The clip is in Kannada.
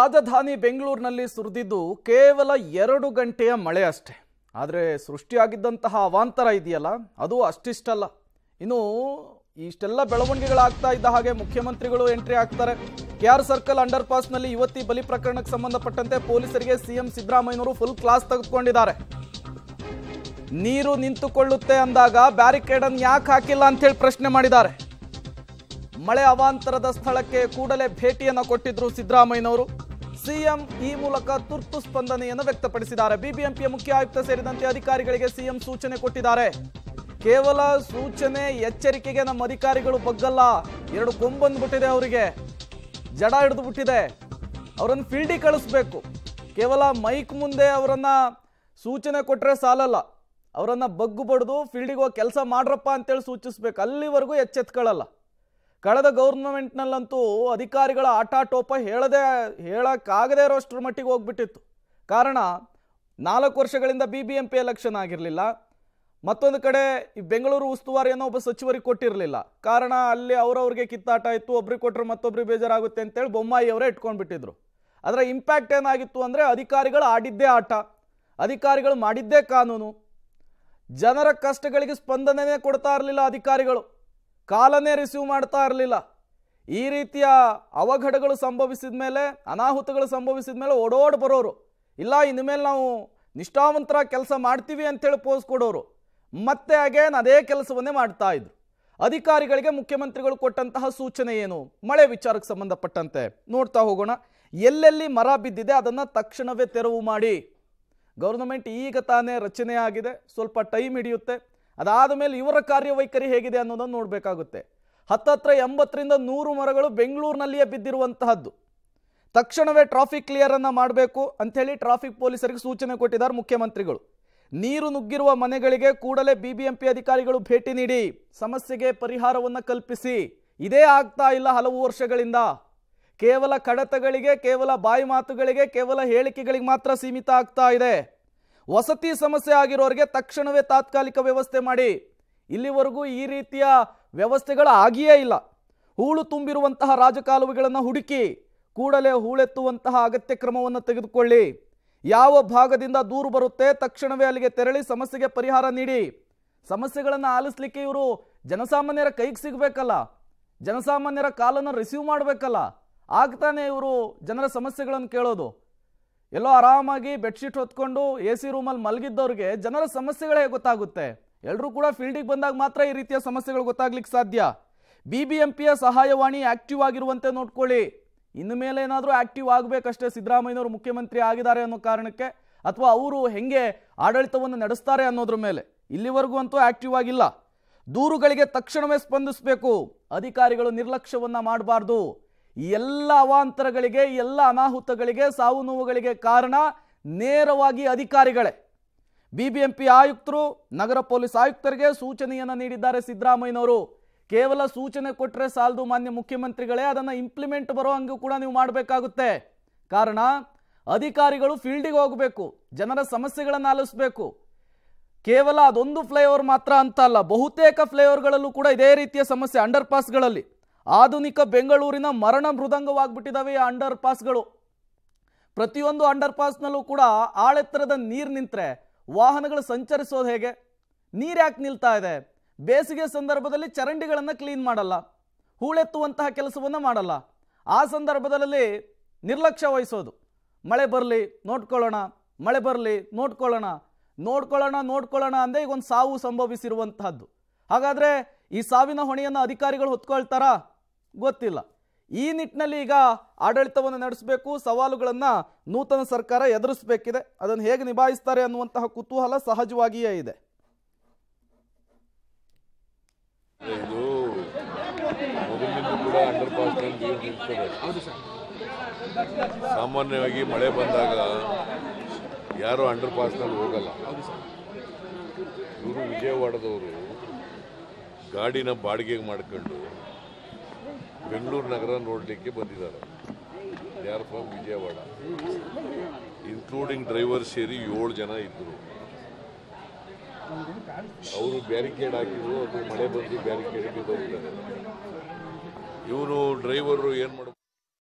ರಾಜಧಾನಿ ಬೆಂಗಳೂರಿನಲ್ಲಿ ಸುರಿದಿದ್ದು ಕೇವಲ ಎರಡು ಗಂಟೆಯ ಮಳೆ ಅಷ್ಟೆ ಆದರೆ ಸೃಷ್ಟಿಯಾಗಿದ್ದಂತಹ ಅವಾಂತರ ಇದೆಯಲ್ಲ ಅದು ಅಷ್ಟಿಷ್ಟಲ್ಲ ಇನ್ನು ಇಷ್ಟೆಲ್ಲ ಬೆಳವಣಿಗೆಗಳಾಗ್ತಾ ಇದ್ದ ಹಾಗೆ ಮುಖ್ಯಮಂತ್ರಿಗಳು ಎಂಟ್ರಿ ಆಗ್ತಾರೆ ಕೆ ಆರ್ ಸರ್ಕಲ್ ಅಂಡರ್ ನಲ್ಲಿ ಯುವತಿ ಬಲಿ ಪ್ರಕರಣಕ್ಕೆ ಸಂಬಂಧಪಟ್ಟಂತೆ ಪೊಲೀಸರಿಗೆ ಸಿಎಂ ಸಿದ್ದರಾಮಯ್ಯನವರು ಫುಲ್ ಕ್ಲಾಸ್ ತೆಗೆದುಕೊಂಡಿದ್ದಾರೆ ನೀರು ನಿಂತುಕೊಳ್ಳುತ್ತೆ ಅಂದಾಗ ಬ್ಯಾರಿಕೇಡ್ ಅನ್ನು ಯಾಕೆ ಹಾಕಿಲ್ಲ ಅಂತೇಳಿ ಪ್ರಶ್ನೆ ಮಾಡಿದ್ದಾರೆ ಮಳೆ ಅವಾಂತರದ ಸ್ಥಳಕ್ಕೆ ಕೂಡಲೇ ಭೇಟಿಯನ್ನು ಕೊಟ್ಟಿದ್ರು ಸಿದ್ದರಾಮಯ್ಯನವರು ಸಿಎಂ ಈ ಮೂಲಕ ತುರ್ತು ಸ್ಪಂದನೆಯನ್ನು ವ್ಯಕ್ತಪಡಿಸಿದ್ದಾರೆ ಬಿಬಿಎಂಪಿಯ ಮುಖ್ಯ ಆಯುಕ್ತ ಸೇರಿದಂತೆ ಅಧಿಕಾರಿಗಳಿಗೆ ಸಿಎಂ ಸೂಚನೆ ಕೊಟ್ಟಿದ್ದಾರೆ ಕೇವಲ ಸೂಚನೆ ಎಚ್ಚರಿಕೆಗೆ ನಮ್ಮ ಅಧಿಕಾರಿಗಳು ಬಗ್ಗಲ್ಲ ಎರಡು ಕೊಂಬಂದ್ಬಿಟ್ಟಿದೆ ಅವರಿಗೆ ಜಡ ಹಿಡಿದು ಬಿಟ್ಟಿದೆ ಅವರನ್ನು ಫೀಲ್ಡಿಗೆ ಕಳಿಸ್ಬೇಕು ಕೇವಲ ಮೈಕ್ ಮುಂದೆ ಅವರನ್ನ ಸೂಚನೆ ಕೊಟ್ಟರೆ ಸಾಲಲ್ಲ ಅವರನ್ನು ಬಗ್ಗು ಬಡಿದು ಫೀಲ್ಡಿಗೆ ಹೋಗಿ ಕೆಲಸ ಮಾಡ್ರಪ್ಪ ಅಂತೇಳಿ ಸೂಚಿಸ್ಬೇಕು ಅಲ್ಲಿವರೆಗೂ ಎಚ್ಚೆತ್ಕೊಳ್ಳಲ್ಲ ಕಳೆದ ಗೌರ್ಮೆಂಟ್ನಲ್ಲಂತೂ ಅಧಿಕಾರಿಗಳ ಆಟಾಟೋಪ ಹೇಳದೆ ಹೇಳೋಕ್ಕಾಗದೆ ಇರೋಷ್ಟ್ರ ಮಟ್ಟಿಗೆ ಹೋಗ್ಬಿಟ್ಟಿತ್ತು ಕಾರಣ ನಾಲ್ಕು ವರ್ಷಗಳಿಂದ B B M P election ಆಗಿರಲಿಲ್ಲ ಮತ್ತೊಂದು ಕಡೆ ಈ ಬೆಂಗಳೂರು ಉಸ್ತುವಾರಿಯನ್ನು ಒಬ್ಬ ಸಚಿವರಿಗೆ ಕೊಟ್ಟಿರಲಿಲ್ಲ ಕಾರಣ ಅಲ್ಲಿ ಅವರವ್ರಿಗೆ ಕಿತ್ತಾಟ ಇತ್ತು ಒಬ್ರಿಗೆ ಕೊಟ್ಟರು ಮತ್ತೊಬ್ರಿಗೆ ಬೇಜಾರಾಗುತ್ತೆ ಅಂತೇಳಿ ಬೊಮ್ಮಾಯಿ ಅವರೇ ಇಟ್ಕೊಂಡ್ಬಿಟ್ಟಿದ್ರು ಅದರ ಇಂಪ್ಯಾಕ್ಟ್ ಏನಾಗಿತ್ತು ಅಂದರೆ ಅಧಿಕಾರಿಗಳು ಆಡಿದ್ದೇ ಆಟ ಅಧಿಕಾರಿಗಳು ಮಾಡಿದ್ದೇ ಕಾನೂನು ಜನರ ಕಷ್ಟಗಳಿಗೆ ಸ್ಪಂದನೆಯೇ ಕೊಡ್ತಾ ಇರಲಿಲ್ಲ ಅಧಿಕಾರಿಗಳು ಕಾಲನೇ ರಿಸೀವ್ ಮಾಡ್ತಾ ಇರಲಿಲ್ಲ ಈ ರೀತಿಯ ಅವಘಡಗಳು ಸಂಭವಿಸಿದ ಮೇಲೆ ಅನಾಹುತಗಳು ಸಂಭವಿಸಿದ ಮೇಲೆ ಓಡೋಡ್ ಬರೋರು ಇಲ್ಲ ಇನ್ಮೇಲೆ ನಾವು ನಿಷ್ಠಾವಂತರ ಕೆಲಸ ಮಾಡ್ತೀವಿ ಅಂತೇಳಿ ಪೋಸ್ ಕೊಡೋರು ಮತ್ತೆ ಅಗೇನ್ ಅದೇ ಕೆಲಸವನ್ನೇ ಮಾಡ್ತಾ ಇದ್ರು ಅಧಿಕಾರಿಗಳಿಗೆ ಮುಖ್ಯಮಂತ್ರಿಗಳು ಕೊಟ್ಟಂತಹ ಸೂಚನೆ ಏನು ಮಳೆ ವಿಚಾರಕ್ಕೆ ಸಂಬಂಧಪಟ್ಟಂತೆ ನೋಡ್ತಾ ಹೋಗೋಣ ಎಲ್ಲೆಲ್ಲಿ ಮರ ಬಿದ್ದಿದೆ ಅದನ್ನು ತಕ್ಷಣವೇ ತೆರವು ಮಾಡಿ ಗೌರ್ನಮೆಂಟ್ ಈಗ ತಾನೇ ರಚನೆ ಆಗಿದೆ ಸ್ವಲ್ಪ ಟೈಮ್ ಹಿಡಿಯುತ್ತೆ ಅದಾದ ಮೇಲೆ ಇವರ ಕಾರ್ಯವೈಖರಿ ಹೇಗಿದೆ ಅನ್ನೋದನ್ನು ನೋಡಬೇಕಾಗುತ್ತೆ ಹತ್ತತ್ರ ಎಂಬತ್ತರಿಂದ ನೂರು ಮರಗಳು ಬೆಂಗಳೂರಿನಲ್ಲಿಯೇ ಬಿದ್ದಿರುವಂತಹದ್ದು ತಕ್ಷಣವೇ ಟ್ರಾಫಿಕ್ ಕ್ಲಿಯರನ್ನು ಮಾಡಬೇಕು ಅಂಥೇಳಿ ಟ್ರಾಫಿಕ್ ಪೊಲೀಸರಿಗೆ ಸೂಚನೆ ಕೊಟ್ಟಿದ್ದಾರೆ ಮುಖ್ಯಮಂತ್ರಿಗಳು ನೀರು ನುಗ್ಗಿರುವ ಮನೆಗಳಿಗೆ ಕೂಡಲೇ ಬಿಬಿಎಂಪಿ ಅಧಿಕಾರಿಗಳು ಭೇಟಿ ನೀಡಿ ಸಮಸ್ಯೆಗೆ ಪರಿಹಾರವನ್ನು ಕಲ್ಪಿಸಿ ಇದೇ ಆಗ್ತಾ ಇಲ್ಲ ಹಲವು ವರ್ಷಗಳಿಂದ ಕೇವಲ ಕಡತಗಳಿಗೆ ಕೇವಲ ಬಾಯಿ ಮಾತುಗಳಿಗೆ ಕೇವಲ ಹೇಳಿಕೆಗಳಿಗೆ ಮಾತ್ರ ಸೀಮಿತ ಆಗ್ತಾ ಇದೆ ವಸತಿ ಸಮಸ್ಯೆ ಆಗಿರೋರಿಗೆ ತಕ್ಷಣವೇ ತಾತ್ಕಾಲಿಕ ವ್ಯವಸ್ಥೆ ಮಾಡಿ ಇಲ್ಲಿವರೆಗೂ ಈ ರೀತಿಯ ವ್ಯವಸ್ಥೆಗಳು ಆಗಿಯೇ ಇಲ್ಲ ಹೂಳು ತುಂಬಿರುವಂತಹ ರಾಜಕಾಲುವೆಗಳನ್ನು ಹುಡುಕಿ ಕೂಡಲೇ ಹೂಳೆತ್ತುವಂತಹ ಅಗತ್ಯ ಕ್ರಮವನ್ನು ತೆಗೆದುಕೊಳ್ಳಿ ಯಾವ ಭಾಗದಿಂದ ದೂರು ಬರುತ್ತೆ ತಕ್ಷಣವೇ ಅಲ್ಲಿಗೆ ತೆರಳಿ ಸಮಸ್ಯೆಗೆ ಪರಿಹಾರ ನೀಡಿ ಸಮಸ್ಯೆಗಳನ್ನು ಆಲಿಸ್ಲಿಕ್ಕೆ ಇವರು ಜನಸಾಮಾನ್ಯರ ಕೈಗೆ ಸಿಗಬೇಕಲ್ಲ ಜನಸಾಮಾನ್ಯರ ಕಾಲನ್ನು ರಿಸೀವ್ ಮಾಡಬೇಕಲ್ಲ ಆಗ್ತಾನೆ ಇವರು ಜನರ ಸಮಸ್ಯೆಗಳನ್ನು ಕೇಳೋದು ಎಲ್ಲೋ ಆರಾಮಾಗಿ ಬೆಡ್ಶೀಟ್ ಹೊತ್ಕೊಂಡು ಎ ಸಿ ರೂಮಲ್ಲಿ ಮಲಗಿದ್ದವ್ರಿಗೆ ಜನರ ಸಮಸ್ಯೆಗಳೇ ಗೊತ್ತಾಗುತ್ತೆ ಎಲ್ಲರೂ ಕೂಡ ಫೀಲ್ಡಿಗೆ ಬಂದಾಗ ಮಾತ್ರ ಈ ರೀತಿಯ ಸಮಸ್ಯೆಗಳು ಗೊತ್ತಾಗ್ಲಿಕ್ಕೆ ಸಾಧ್ಯ ಬಿ ಬಿ ಎಂ ಪಿಯ ಸಹಾಯವಾಣಿ ಆಕ್ಟಿವ್ ಆಗಿರುವಂತೆ ನೋಡ್ಕೊಳ್ಳಿ ಇನ್ನು ಮೇಲೆ ಏನಾದರೂ ಆಕ್ಟಿವ್ ಆಗಬೇಕಷ್ಟೇ ಸಿದ್ದರಾಮಯ್ಯನವರು ಮುಖ್ಯಮಂತ್ರಿ ಆಗಿದ್ದಾರೆ ಅನ್ನೋ ಕಾರಣಕ್ಕೆ ಅಥವಾ ಅವರು ಹೆಂಗೆ ಆಡಳಿತವನ್ನು ನಡೆಸ್ತಾರೆ ಅನ್ನೋದ್ರ ಮೇಲೆ ಇಲ್ಲಿವರೆಗೂ ಅಂತೂ ಆಕ್ಟಿವ್ ಆಗಿಲ್ಲ ದೂರುಗಳಿಗೆ ತಕ್ಷಣವೇ ಸ್ಪಂದಿಸಬೇಕು ಅಧಿಕಾರಿಗಳು ನಿರ್ಲಕ್ಷ್ಯವನ್ನು ಮಾಡಬಾರ್ದು ಎಲ್ಲ ಅವಾಂತರಗಳಿಗೆ ಎಲ್ಲ ಅನಾಹುತಗಳಿಗೆ ಸಾವು ನೋವುಗಳಿಗೆ ಕಾರಣ ನೇರವಾಗಿ ಅಧಿಕಾರಿಗಳೇ ಬಿಬಿಎಂಪಿ ಆಯುಕ್ತರು ನಗರ ಪೊಲೀಸ್ ಆಯುಕ್ತರಿಗೆ ಸೂಚನೆಯನ್ನು ನೀಡಿದ್ದಾರೆ ಸಿದ್ದರಾಮಯ್ಯನವರು ಕೇವಲ ಸೂಚನೆ ಕೊಟ್ಟರೆ ಸಾಲದು ಮಾನ್ಯ ಮುಖ್ಯಮಂತ್ರಿಗಳೇ ಅದನ್ನು ಇಂಪ್ಲಿಮೆಂಟ್ ಬರೋ ಹಂಗೆ ಕೂಡ ನೀವು ಮಾಡಬೇಕಾಗುತ್ತೆ ಕಾರಣ ಅಧಿಕಾರಿಗಳು ಫೀಲ್ಡಿಗೆ ಹೋಗಬೇಕು ಜನರ ಸಮಸ್ಯೆಗಳನ್ನು ಆಲಿಸಬೇಕು ಕೇವಲ ಅದೊಂದು ಫ್ಲೈಓವರ್ ಮಾತ್ರ ಅಂತ ಅಲ್ಲ ಬಹುತೇಕ ಫ್ಲೈಓವರ್ಗಳಲ್ಲೂ ಕೂಡ ಇದೇ ರೀತಿಯ ಸಮಸ್ಯೆ ಅಂಡರ್ ಪಾಸ್ಗಳಲ್ಲಿ ಆಧುನಿಕ ಬೆಂಗಳೂರಿನ ಮರಣ ಮೃದಂಗವಾಗ್ಬಿಟ್ಟಿದ್ದಾವೆ ಈ ಅಂಡರ್ ಪಾಸ್ಗಳು ಪ್ರತಿಯೊಂದು ಅಂಡರ್ ಪಾಸ್ನಲ್ಲೂ ಕೂಡ ಆಳೆತ್ತರದ ನೀರು ನಿಂತರೆ ವಾಹನಗಳು ಸಂಚರಿಸೋದು ಹೇಗೆ ನೀರು ಯಾಕೆ ನಿಲ್ತಾ ಇದೆ ಬೇಸಿಗೆ ಸಂದರ್ಭದಲ್ಲಿ ಚರಂಡಿಗಳನ್ನು ಕ್ಲೀನ್ ಮಾಡಲ್ಲ ಹೂಳೆತ್ತುವಂತಹ ಕೆಲಸವನ್ನು ಮಾಡಲ್ಲ ಆ ಸಂದರ್ಭದಲ್ಲಿ ನಿರ್ಲಕ್ಷ್ಯ ವಹಿಸೋದು ಮಳೆ ಬರಲಿ ನೋಡ್ಕೊಳ್ಳೋಣ ಮಳೆ ಬರಲಿ ನೋಡ್ಕೊಳ್ಳೋಣ ನೋಡ್ಕೊಳ್ಳೋಣ ನೋಡ್ಕೊಳ್ಳೋಣ ಅಂದರೆ ಈಗ ಸಾವು ಸಂಭವಿಸಿರುವಂತಹದ್ದು ಹಾಗಾದರೆ ಈ ಸಾವಿನ ಹೊಣೆಯನ್ನು ಅಧಿಕಾರಿಗಳು ಹೊತ್ಕೊಳ್ತಾರಾ ಗೊತ್ತಿಲ್ಲ ಈ ನಿಟ್ಟಿನಲ್ಲಿ ಈಗ ಆಡಳಿತವನ್ನು ನಡೆಸಬೇಕು ಸವಾಲುಗಳನ್ನು ನೂತನ ಸರ್ಕಾರ ಎದುರಿಸಬೇಕಿದೆ ಅದನ್ನು ಹೇಗೆ ನಿಭಾಯಿಸ್ತಾರೆ ಅನ್ನುವಂತಹ ಕುತೂಹಲ ಸಹಜವಾಗಿಯೇ ಇದೆ ಸಾಮಾನ್ಯವಾಗಿ ಮಳೆ ಬಂದಾಗ ಯಾರು ಅಂಡರ್ ಪಾಸ್ನಲ್ಲಿ ಹೋಗಲ್ಲ ಇವರು ವಿಜಯವಾಡದವರು ಗಾಡಿನ ಬಾಡಿಗೆಗೆ ಮಾಡ್ಕೊಂಡು ಬೆಂಗಳೂರು ನಗರ ನೋಡಲಿಕ್ಕೆ ಬಂದಿದ್ದಾರೆ they from Vijayawada including driver ಸೇರಿ ಏಳು ಜನ ಇದ್ದರು ಅವರು ಬ್ಯಾರಿಕೇಡ್ ಹಾಕಿದ್ರು ಅದು ಮಳೆ ಬಂದು ಬ್ಯಾರಿಕೇಡ್ ಬಂದಿದ್ದಾರೆ ಇವನು ಡ್ರೈವರು ಏನು ಮಾಡ